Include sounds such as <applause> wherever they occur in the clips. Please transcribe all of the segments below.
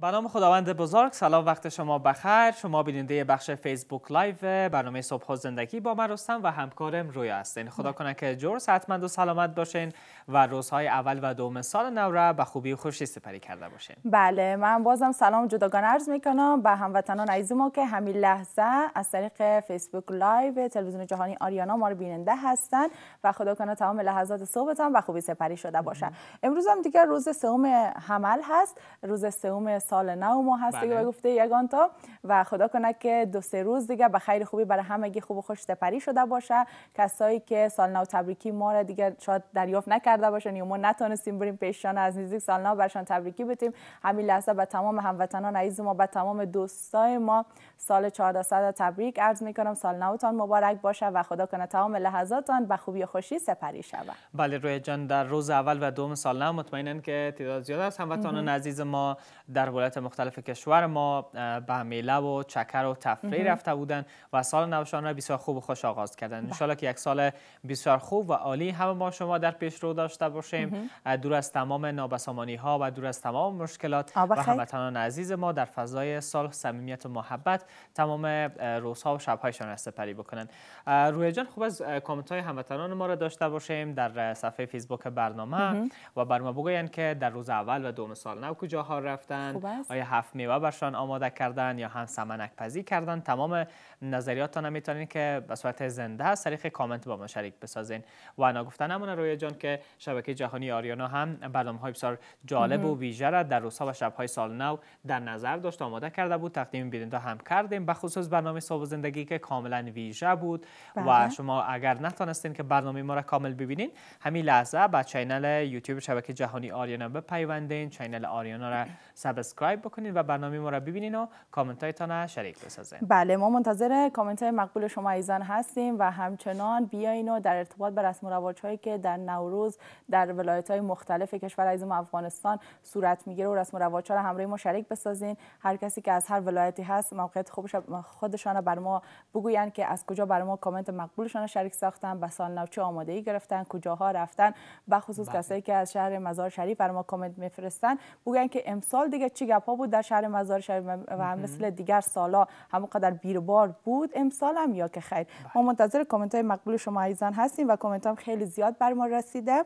به نام خداوند بزرگ سلام وقت شما بخیر شما بیننده بخش فیسبوک لایو برنامه صبح زندگی با من رستم و همکارم رویا هستین خدا بله. کنه که جور حتما و سلامت باشین و روزهای اول و دوم سال نو را به خوبی و خوشی سپری کرده باشین بله من بازم سلام جداگانه عرض میکنم به هموطنان عزیز ما که همین لحظه از طریق فیسبوک لایو تلویزیون جهانی آریانا ما رو بیننده هستن و خدا کنه تمام لحظات صبحتان و خوبی سپری شده باشن امروز هم دیگه روز سوم حمل هست روز سوم سال نو ما هست بله. و گفته تا و خدا کنه که دو سه روز دیگه به خیر خوبی برای همگی خوب و خوش سپری شده باشه کسایی که سال نو تبریکی ما را دیگه شاید دریافت نکرده باشن یا ما نتونستیم بریم پیششان از نزدیک سال نو برشان تبریکی بتیم همین لحظه به تمام هموطنان عزیز ما به تمام دوستای ما سال 1400 تبریک عرض میکنم سال سال نوتان مبارک باشه و خدا کنه تمام لحظاتان به خوبی و خوشی سپری شود بله روی جان در روز اول و دوم سال نو مطمئنا که تعداد زیاد از هموطنان عزیز ما در ولایت مختلف کشور ما به میله و چکر و تفریح رفته بودن و سال نوشان را بسیار خوب و خوش آغاز کردن بله. ان که یک سال بسیار خوب و عالی هم ما شما در پیش رو داشته باشیم دور از تمام نابسامانی ها و دور از تمام مشکلات و هموطنان عزیز ما در فضای سال صمیمیت و محبت تمام روزها و شبهایشان را سپری بکنن روی جان خوب از کامنت های هموطنان ما را داشته باشیم در صفحه فیسبوک برنامه و بر ما که در روز اول و دوم سال نو ها رفتند است؟ آیا هفت میوه برشان آماده کردن یا هم سمنک پزی کردن تمام نظریاتتان میتونین که به صورت زنده از طریق کامنت با ما شریک بسازین و گفتن امون روی جان که شبکه جهانی آریانا هم برنامه های بسیار جالب و ویژه را در روزها و شبهای سال نو در نظر داشت آماده کرده بود تقدیم و هم کردیم به خصوص برنامه صبح زندگی که کاملا ویژه بود و بله. شما اگر نتونستین که برنامه ما را کامل ببینین همین لحظه با چینل یوتیوب شبکه جهانی آریانا بپیوندین چینل آریانا را <clears throat> سابسکرایب سابسکرایب بکنین و برنامه ما را ببینین و کامنت هایتان شریک بسازین بله ما منتظر کامنت های مقبول شما ایزان هستیم و همچنان بیاین و در ارتباط به رسم و هایی که در نوروز در ولایت های مختلف کشور عزیزم افغانستان صورت میگیره و رسم و رواج ها را همراه ما شریک بسازین هر کسی که از هر ولایتی هست موقعیت خوبش خودشان بر ما بگویند که از کجا بر ما کامنت مقبولشان را شریک ساختن به سال نو چه آماده ای گرفتن کجاها رفتن و خصوص بله. کسایی که از شهر مزار شریف بر ما کامنت میفرستن بگویند که امسال دیگه چی چی بود در شهر مزار شریف و هم مثل دیگر سالا همونقدر بیربار بود امسال هم یا که خیر بله. ما منتظر کامنت های مقبول شما ایزان هستیم و کامنت هم خیلی زیاد بر ما رسیده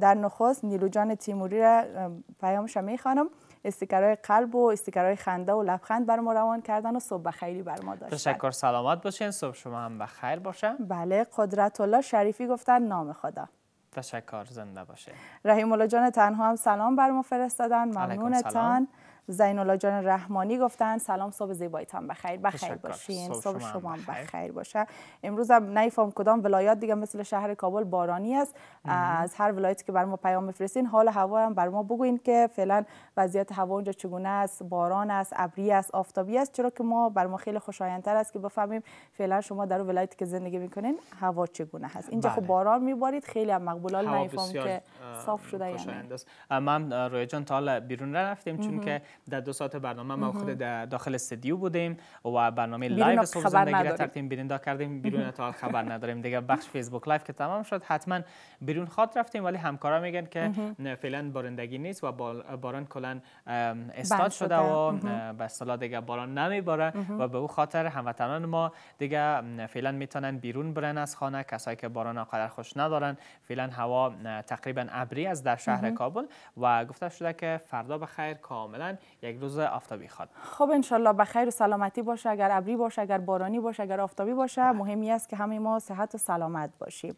در نخست نیلوجان تیموری را پیامش میخوانم استیکرهای قلب و استیکرهای خنده و لبخند بر ما روان کردن و صبح خیلی بر ما داشتن تشکر سلامت باشین صبح شما هم بخیر باشه بله قدرت الله شریفی گفتن نام خدا تشکر زنده باشه رحیم الله جان تنها هم سلام بر ما فرستادن ممنونتان زین الله جان رحمانی گفتن سلام صبح زیبایتان بخیر بخیر باشین صبح شما بخیر باشه امروز هم نیفام کدام ولایات دیگه مثل شهر کابل بارانی است از هر ولایتی که بر ما پیام میفرستین حال هوا هم بر ما بگوین که فعلا وضعیت هوا اونجا چگونه است باران است ابری است آفتابی است چرا که ما بر ما خیلی خوشایندتر است که بفهمیم فعلا شما در ولایتی که زندگی میکنین هوا چگونه هست اینجا خب بله. باران میبارید خیلی هم مقبولال نیفام که صاف شده یعنی من روی جان تا بیرون نرفتیم چون که در دو ساعت برنامه ما خود داخل استدیو بودیم و برنامه لایو صبح زندگی را ترتیب بیرون کردیم بیرون تا خبر نداریم دیگه بخش فیسبوک لایو که تمام شد حتما بیرون خاط رفتیم ولی همکارا میگن که فعلا بارندگی نیست و باران کلا استاد شده و به اصطلاح دیگه باران نمیباره و به او خاطر هموطنان ما دیگه فعلا میتونن بیرون برن از خانه کسایی که باران آنقدر خوش ندارن فعلا هوا تقریبا ابری از در شهر کابل و گفته شده که فردا به خیر کاملا یک روز آفتابی خود. خب انشالله به خیر و سلامتی باشه اگر ابری باشه اگر بارانی باشه اگر آفتابی باشه مهمی است که همه ما صحت و سلامت باشیم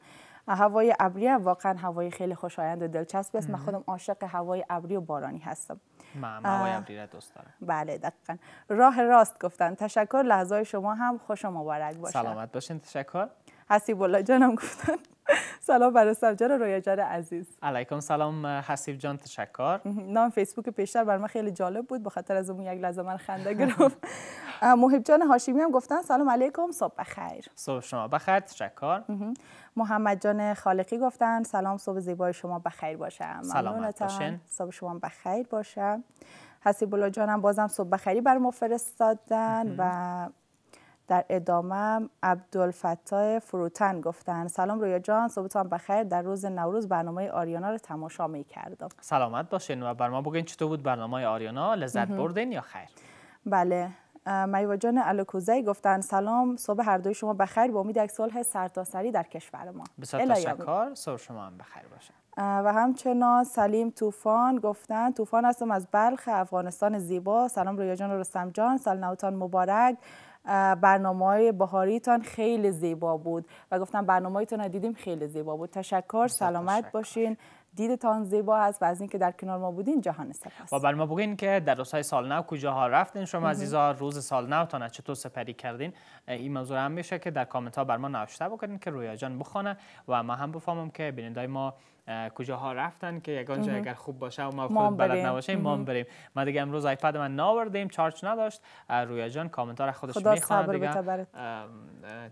هوای ابری واقعا هوای خیلی خوشایند و دلچسب است من خودم عاشق هوای ابری و بارانی هستم من هوای ابری را دوست دارم بله دقیقا راه راست گفتن تشکر لحظه شما هم خوش و مبارک باشه سلامت باشین تشکر حسیب الله جانم گفتن سلام برای سبجر و رویجر عزیز علیکم سلام حسیب جان تشکر نام فیسبوک پیشتر بر من خیلی جالب بود بخاطر از اون یک لحظه من خنده گرفت <laughs> محب جان هاشمی هم گفتن سلام علیکم صبح بخیر صبح شما بخیر تشکر محمد جان خالقی گفتن سلام صبح زیبای شما بخیر باشم سلامت باشین صبح شما بخیر باشم حسیب الله جانم بازم صبح بخیری بر ما فرستادن و در ادامه عبدالفتاح فروتن گفتن سلام رویا جان صبحتان بخیر در روز نوروز برنامه آریانا رو تماشا می کردم سلامت باشین و بر بگین چطور بود برنامه آریانا لذت بردین یا خیر بله میوا جان الکوزی گفتن سلام صبح هر دوی شما بخیر با امید یک صلح سرتاسری در کشور ما بسیار تشکر صبح شما هم بخیر باشه و همچنان سلیم طوفان گفتن طوفان هستم از بلخ افغانستان زیبا سلام رویا جان و رستم جان سال نوتان مبارک برنامه های بهاریتان خیلی زیبا بود و گفتن برنامه رو دیدیم خیلی زیبا بود تشکر سلامت باشین دیدتان زیبا هست و از اینکه در کنار ما بودین جهان سپاس و بر ما بگین که در روزهای کجا ها رفتین شما عزیزا روز نو تان چطور سپری کردین این موضوع هم میشه که در کامنت ها بر ما نوشته بکنین که رویا جان بخونه و ما هم بفهمم که بینندای ما کجاها رفتن که یگان جای اگر خوب باشه و ما خود بلد نباشه ما بریم ما دیگه امروز آیپد من ناوردیم چارج نداشت رویا جان کامنتار خودش میخواد دیگه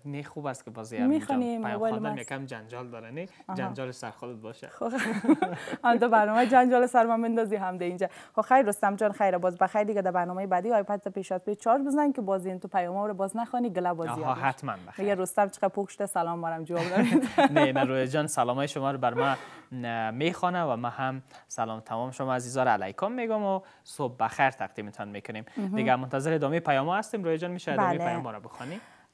نه خوب است که بازی میخونیم ما یکم جنجال داره نه جنجال سر خودت باشه خب. <laughs> آن تو برنامه جنجال سر ما بندازی هم ده اینجا خب خیر رستم جان خیر باز بخیر دیگه در برنامه بعدی آیپد تا پیشات پی چارج بزنن که بازی تو پیام رو باز نخونی گلا بازی ها حتما بخیر رستم چقدر پوکشته سلام مارم جواب <laughs> نه نه رویا جان سلامای شما رو بر ما میخوانه و ما هم سلام تمام شما عزیزان علیکم میگم و صبح بخیر تقدیمتان میکنیم دیگه منتظر ادامه پیام هستیم روی جان میشه ادامه بله. را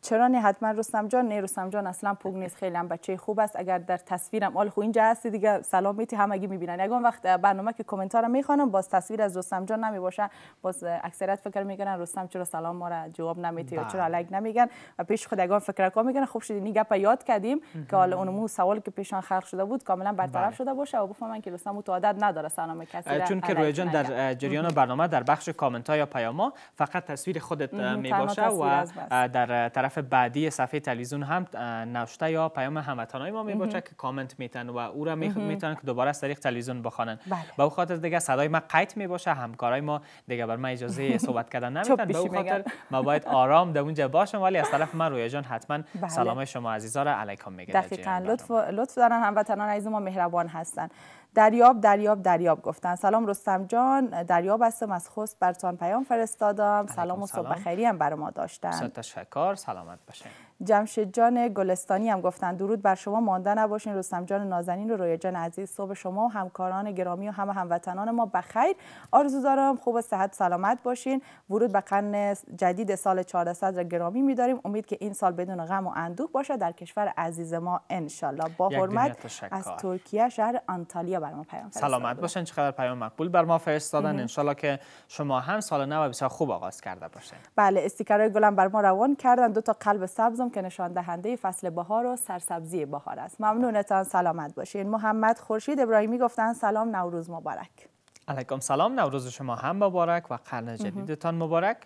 چرا نه حتما رستم جان نه رستم جان اصلا پوگ نیست خیلی هم بچه خوب است اگر در تصویرم آل خو اینجا هستی دیگه سلام میتی همگی میبینن اون وقت برنامه که کامنتارم میخوانم باز تصویر از رستم جان نمیباشه باز اکثریت فکر میکنن رستم چرا سلام ما را جواب نمیتی یا چرا لایک بله. نمیگن و پیش خود یگان فکر کا میکنن خوب شد این گپ یاد کردیم که حالا اونمو سوال که پیشان خلق شده بود کاملا برطرف بله. شده باشه و بفهمن که رستم تو عادت نداره سلام کسی چون که روی جان در جریان برنامه در بخش کامنت ها یا پیام ها فقط تصویر خودت میباشه و در طرف طرف بعدی صفحه تلویزیون هم نوشته یا پیام هموطنای ما می که کامنت میتن و او را میتونن که دوباره از طریق تلویزیون بخوانن بله. به او خاطر دیگه صدای ما قید می باشه همکارای ما دیگه بر ما اجازه <laughs> صحبت کردن نمیتن به خاطر ما باید آرام در اونجا باشم ولی از طرف من رویا جان حتما بله. سلام شما عزیزا را علیکم میگه دقیقاً لطف لطف دارن هموطنان عزیز ما مهربان هستن دریاب دریاب دریاب گفتن سلام رستم جان دریاب هستم از خست برتان پیام فرستادم سلام و صبح خیری هم بر ما داشتن تشکر سلامت باشین جمشید جان گلستانی هم گفتن درود بر شما مانده نباشین رستم جان نازنین و رویا جان عزیز صبح شما و همکاران گرامی و همه هموطنان ما بخیر آرزو دارم خوب صحت سلامت باشین ورود به قرن جدید سال 1400 را گرامی می‌داریم امید که این سال بدون غم و اندوه باشه در کشور عزیز ما انشالله با حرمت از ترکیه شهر آنتالیا بر ما پیام سلامت باشین چقدر پیام مقبول بر ما فرستادن انشالله که شما هم سال نو بسیار خوب آغاز کرده باشین بله گل گلم بر ما روان کردن دو تا قلب سبز که نشان دهنده فصل بهار و سرسبزی بهار است ممنونتان سلامت باشین محمد خورشید ابراهیمی گفتن سلام نوروز مبارک علیکم سلام نوروز شما هم مبارک و قرن جدیدتان مبارک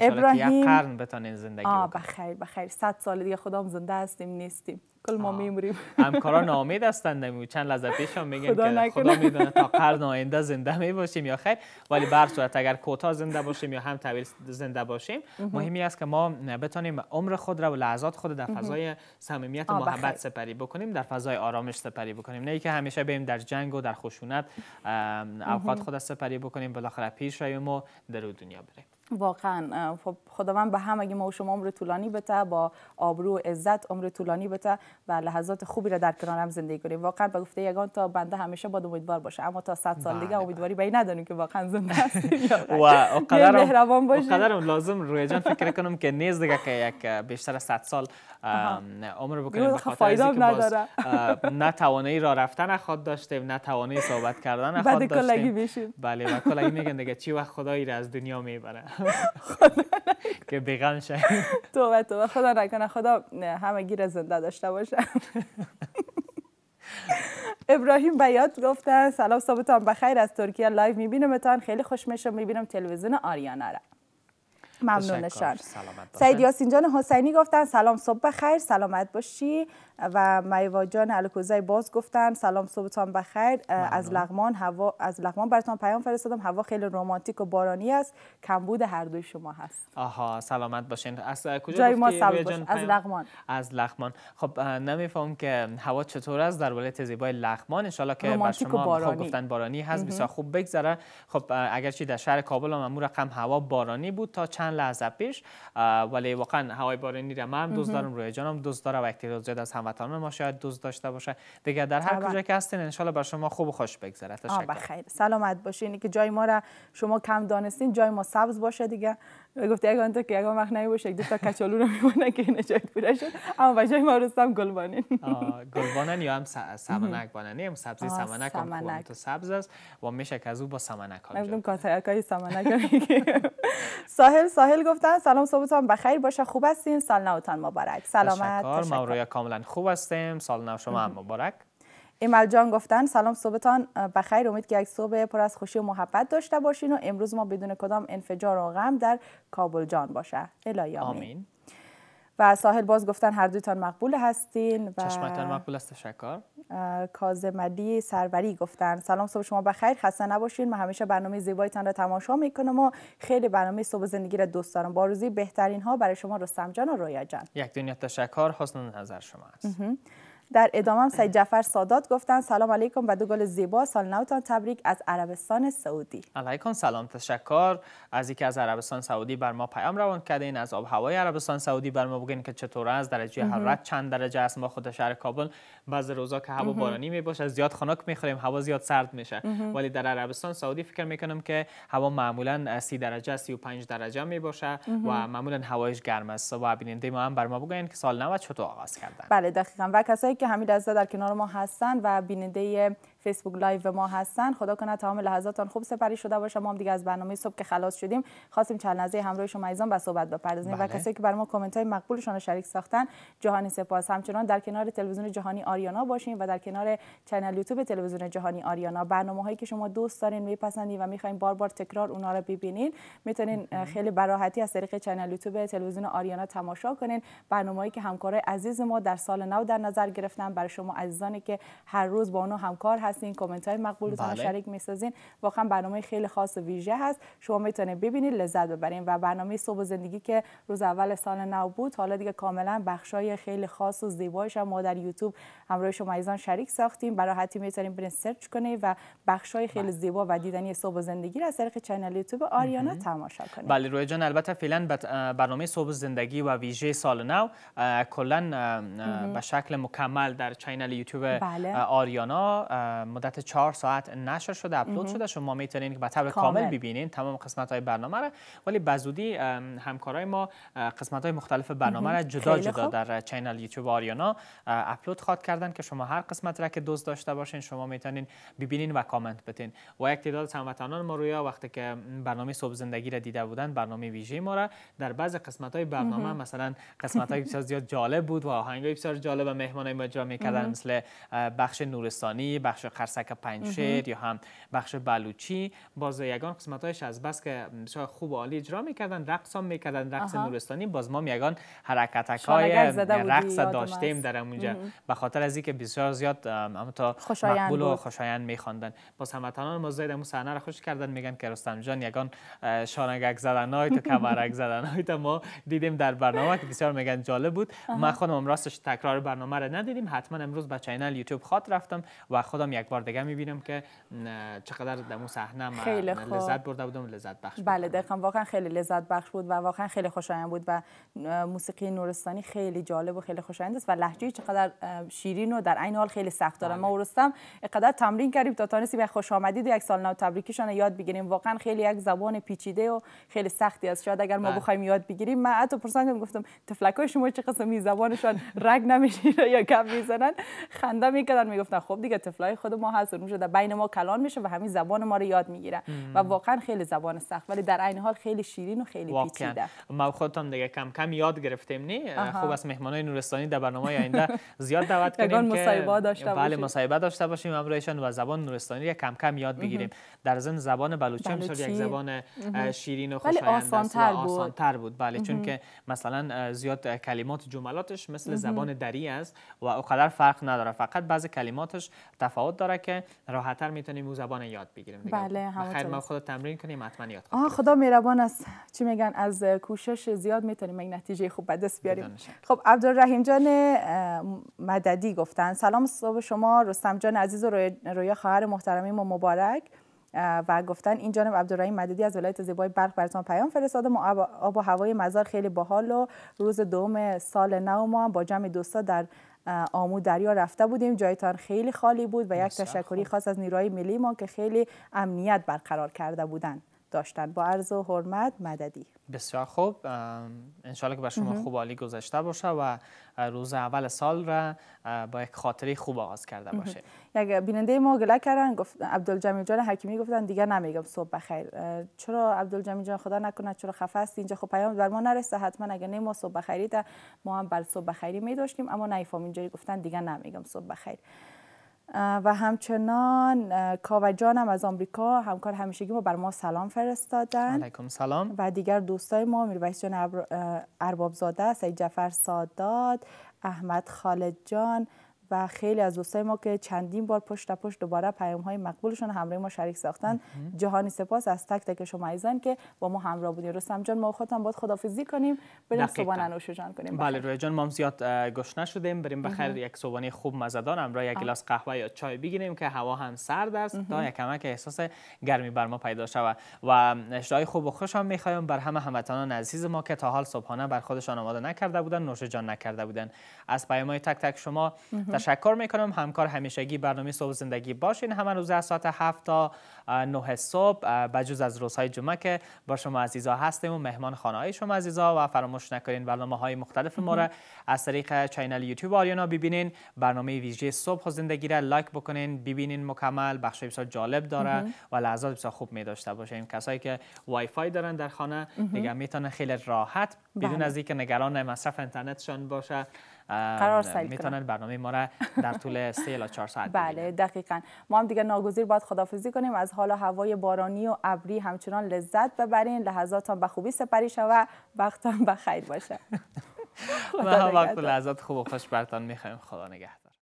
ابراهیم یک قرن بتانین زندگی آه بخیر بخیر صد سال دیگه خدام زنده هستیم نیستیم کل ما میمریم همکارا <laughs> نامید هستند نمی چند لحظه پیش هم میگن که خدا میدونه تا قرن آینده زنده می باشیم یا خیر ولی بر صورت اگر کوتا زنده باشیم یا هم طویل زنده باشیم مهمی است که ما بتانیم عمر خود را و لحظات خود در فضای صمیمیت و محبت سپری بکنیم در فضای آرامش سپری بکنیم نه اینکه همیشه بریم در جنگ و در خشونت اوقات خود سپری بکنیم بالاخره پیش ما در دنیا بریم واقعا خب خداوند به همه ما و شما عمر طولانی بده با آبرو و عزت عمر طولانی بده و لحظات خوبی را در کنارم زندگی کنیم واقعا به گفته یگان تا بنده همیشه باد امیدوار باشه اما تا 100 سال دیگه بله، بله. امیدواری به ندانیم که واقعا زنده هستیم <laughs> و مهربان قدرم لازم روی جان فکر کنم که نیز دیگه که یک بیشتر از 100 سال عمر بکنیم به خاطر نداره نه توانایی را رفتن خود داشته نه توانایی صحبت کردن خود داشتیم بله و کلگی میگن دیگه چی وقت خدایی را از دنیا میبره که بغل تو توبه توبه خدا نکنه خدا همه گیر زنده داشته باشه ابراهیم بیات گفتن سلام صبحتان بخیر از ترکیه لایو تان خیلی خوش میشم میبینم تلویزیون آریانا را ممنونشان سعید یاسین جان حسینی گفتن سلام صبح بخیر سلامت باشی و میوا جان کوزای باز گفتن سلام صبحتان بخیر از لغمان هوا از لغمان براتون پیام فرستادم هوا خیلی رمانتیک و بارانی است کمبود هر دوی شما هست آها سلامت باشین از کجا جای از لغمان از لغمان خب نمیفهم که هوا چطور است در ولایت زیبای لغمان ان که بر شما بارانی. گفتن بارانی هست بسیار خوب بگذره خب اگرچه در شهر کابل هم رقم هوا بارانی بود تا چند لحظه پیش ولی واقعا هوای بارانی را من دوست دارم روی جانم دوست دارم و اکتیویت از هموطن ما شاید دوز داشته باشه دیگه در هر کجا که هستین ان بر شما خوب و خوش بگذره تشکر بخیر سلامت باشین که جای ما را شما کم دانستین جای ما سبز باشه دیگه گفته اگه تا که اگه وقت نمیشه یک دو تا کچالو رو میونه که جای پوره شد اما جای ما رستم گل گلبانن یا هم سمنک <laughs> بانن هم سبزی سمنک هم تو سبز است و میشه که از او با سمنک ها میگم کاتایک های سمنک ساحل ساحل گفتن سلام صبحتان بخیر باشه خوب هستین سال نوتان مبارک سلامت تشکر, مورویا کاملا خوب هستیم سال نو شما هم مبارک ایمل جان گفتن سلام صبحتان بخیر امید که یک صبح پر از خوشی و محبت داشته باشین و امروز ما بدون کدام انفجار و غم در کابل جان باشه الهی آمین, و ساحل باز گفتن هر دویتان مقبول هستین و... چشمتان مقبول است تشکر کازمدی سروری گفتن سلام صبح شما بخیر خسته نباشین من همیشه برنامه تن را تماشا میکنم و خیلی برنامه صبح زندگی را دوست دارم با روزی بهترین ها برای شما رستم جان و رویا جان یک دنیا تشکر حسن نظر شما است در ادامه هم سید جعفر سادات گفتن سلام علیکم و دو گل زیبا سال نوتان تبریک از عربستان سعودی علیکم سلام تشکر از اینکه از عربستان سعودی بر ما پیام روان این از آب هوای عربستان سعودی بر ما بگین که چطور از درجه حرارت چند درجه است ما خود شهر کابل بعض روزا که هوا بارانی می باشه زیاد خنک میخوریم هوا زیاد سرد میشه ولی در عربستان سعودی فکر میکنم که هوا معمولا 30 درجه 35 درجه می باشه و معمولا هوایش گرم است و بیننده ما هم بر ما بگین که سال نو چطور آغاز کردن بله دقیقاً و کسایی که حمید در کنار ما هستند و بیننده فیسبوک لایو ما هستن خدا کنه تمام لحظاتان خوب سپری شده باشه ما هم دیگه از برنامه صبح که خلاص شدیم خواستیم چند لحظه همراه شما ایزان به صحبت بپردازیم بله. و کسایی که بر ما کامنت های مقبولشان رو شریک ساختن جهانی سپاس همچنان در کنار تلویزیون جهانی آریانا باشیم و در کنار کانال یوتیوب تلویزیون جهانی آریانا برنامه‌هایی که شما دوست دارین میپسندین و میخواین بار بار تکرار اونا رو ببینین میتونین خیلی براحتی از طریق کانال یوتیوب تلویزیون آریانا تماشا کنین برنامه‌ای که همکارای عزیز ما در سال نو در نظر گرفتن برای شما عزیزانی که هر روز با اونها همکار هست هستین کامنت های مقبولتون بله. شریک میسازین واقعا برنامه خیلی خاص و ویژه هست شما میتونید ببینید لذت ببرین و برنامه صبح و زندگی که روز اول سال نو بود حالا دیگه کاملا بخشای خیلی خاص و زیبایش هم ما در یوتیوب همراه شما ایزان شریک ساختیم برای حتی میتونید برین سرچ کنید و بخشای خیلی بله. زیبا و دیدنی صبح و زندگی را از طریق چنل یوتیوب آریانا تماشا کنید بله روی جان البته فعلا برنامه صبح زندگی و ویژه سال نو کلا به شکل مکمل در چنل یوتیوب بله. آریانا مدت چهار ساعت نشر شده اپلود شده شما میتونین که به طور کامل ببینین تمام قسمت های برنامه را ولی بزودی همکارای ما قسمت های مختلف برنامه را جدا جدا در چینل یوتیوب آریانا اپلود خواد کردن که شما هر قسمت را که دوست داشته باشین شما میتونین ببینین و کامنت بتین و یک تعداد هموطنان ما رویا وقتی که برنامه صبح زندگی را دیده بودن برنامه ویژه ما را در بعض قسمت های برنامه مثلا قسمت های بسیار زیاد جالب بود و آهنگ های بسیار جالب و مهمان ما اجرا میکردن مثل بخش نورستانی بخش قرسک پنجشیر یا هم بخش بلوچی باز یگان قسمتایش از بس که بسیار خوب و عالی اجرا میکردن رقص هم میکردن رقص نورستانی باز ما یگان حرکتک های رقص داشتیم در اونجا به خاطر از اینکه بسیار زیاد اما تا مقبول و خوشایند میخواندن باز هموطنان ما زاید اون صحنه را خوش کردن میگن که رستم جان یگان شانگک زدن های تو کمرک <laughs> زدن ما دیدیم در برنامه که بسیار میگن جالب بود من خودم راستش تکرار برنامه را ندیدیم حتما امروز به چینل یوتیوب خاط رفتم و خودم یک یک بار دیگه میبینم که چقدر در اون صحنه لذت برده بودم لذت بخش بله دقیقا واقعا خیلی لذت بخش بود و واقعا خیلی خوشایند بود و موسیقی نورستانی خیلی جالب و خیلی خوشایند است و لحجه چقدر شیرین و در عین حال خیلی سخت داره ما بله. ورستم اقدر تمرین کردیم تا تانسی به خوش آمدید و یک سال نو تبریکیشان یاد بگیریم واقعا خیلی یک زبان پیچیده و خیلی سختی است شاید اگر ما بله. بخوایم یاد بگیریم من حتی پرسان گفتم تفلکای شما چه قسمی زبانشان رگ نمیشه یا کم میزنن خنده میکردن میگفتن خب دیگه تفلای خود ما هست و بین ما کلان میشه و همین زبان ما رو یاد میگیره و واقعا خیلی زبان سخت ولی در عین حال خیلی شیرین و خیلی پیچیده ما خودتون دیگه کم کم یاد گرفتیم نی. خوب از مهمانای نورستانی در برنامه آینده زیاد دعوت <laughs> کنیم که بله مصاحبه داشته باشیم امروزشان و زبان نورستانی کم کم یاد بگیریم در ضمن زبان بلوچی بله، هم یک زبان شیرین و خوشایند آسان تر بود آسان تر بود بله چون که مثلا زیاد کلمات جملاتش مثل زبان دری است و اوقدر فرق نداره فقط بعضی کلماتش تفاوت تفاوت داره که راحتتر میتونیم اون زبان یاد بگیریم دیگه بله خیر ما خود تمرین کنیم حتما یاد آه خدا مهربان است چی میگن از کوشش زیاد میتونیم این نتیجه خوب به دست بیاریم خب عبدالرحیم جان مددی گفتن سلام صبح شما رستم جان عزیز و رویا خواهر محترمی ما مبارک و گفتن این جانب عبدالرحیم مددی از ولایت زیبای برق براتون پیام فرستاده ما آب و هوای مزار خیلی باحال و روز دوم سال نو ما با جمع دوستا در آمو دریا رفته بودیم جایتان خیلی خالی بود و یک تشکری خاص از نیروهای ملی ما که خیلی امنیت برقرار کرده بودند داشتن با عرض و حرمت مددی بسیار خوب انشالله که بر شما خوب عالی گذشته باشه و روز اول سال را با یک خاطره خوب آغاز کرده باشه یک بیننده ما گله کردن گفت عبدالجمیل جان حکیمی گفتن دیگه نمیگم صبح بخیر چرا عبدالجمیل جان خدا نکنه چرا خفه است اینجا خب پیام بر ما نرسه حتما اگه نه ما صبح بخیری ما هم بر صبح بخیری می داشتیم اما نیفام اینجوری گفتن دیگه نمیگم صبح بخیر و همچنان کاوه جان هم از آمریکا همکار همیشگی ما بر ما سلام فرستادن علیکم سلام و دیگر دوستای ما میرویس جان زاده، سید جعفر سادات احمد خالد جان و خیلی از دوستای ما که چندین بار پشت پشت دوباره پیام های مقبولشون همراه ما شریک ساختن جهانی سپاس از تک تک شما ایزان که با ما همراه بودین رستم جان ما خودم باید خدافیزی کنیم بریم صبحانه نوش جان کنیم بله روی جان ما هم زیاد گشنه شدیم بریم بخیر یک صبحانه خوب مزدان همراه یک گلاس قهوه یا چای بگیریم که هوا هم سرد است تا یکم که احساس گرمی بر ما پیدا شود و اشتهای خوب و خوش هم میخوایم بر همه هموطنان عزیز ما که تا حال صبحانه بر خودشان آماده نکرده بودن نوش جان نکرده بودن از پیام های تک تک شما تشکر میکنم همکار همیشگی برنامه صبح زندگی باشین همه روز از ساعت 7 تا 9 صبح بجز از روزهای جمعه که با شما عزیزا هستیم و مهمان خانه های شما عزیزا و فراموش نکنین برنامه های مختلف ما را از طریق چینل یوتیوب آریانا ببینین برنامه ویژه صبح و زندگی را لایک بکنین ببینین مکمل بخش بسیار جالب داره و لحظات بسیار خوب می داشته باشین کسایی که وای فای دارن در خانه دیگه میتونه خیلی راحت بدون بله. از اینکه نگران مصرف اینترنتشان باشه قرار سعی میتونن برنامه ما را در طول 3 تا 4 ساعت بله دقیقا ما هم دیگه ناگزیر باید خدافزی کنیم از حالا هوای بارانی و ابری همچنان لذت ببرین لحظاتم به خوبی سپری شوه وقتم به خیر باشه ما <laughs> هم وقت لحظات خوب و خوش برتان میخوایم خدا نگهد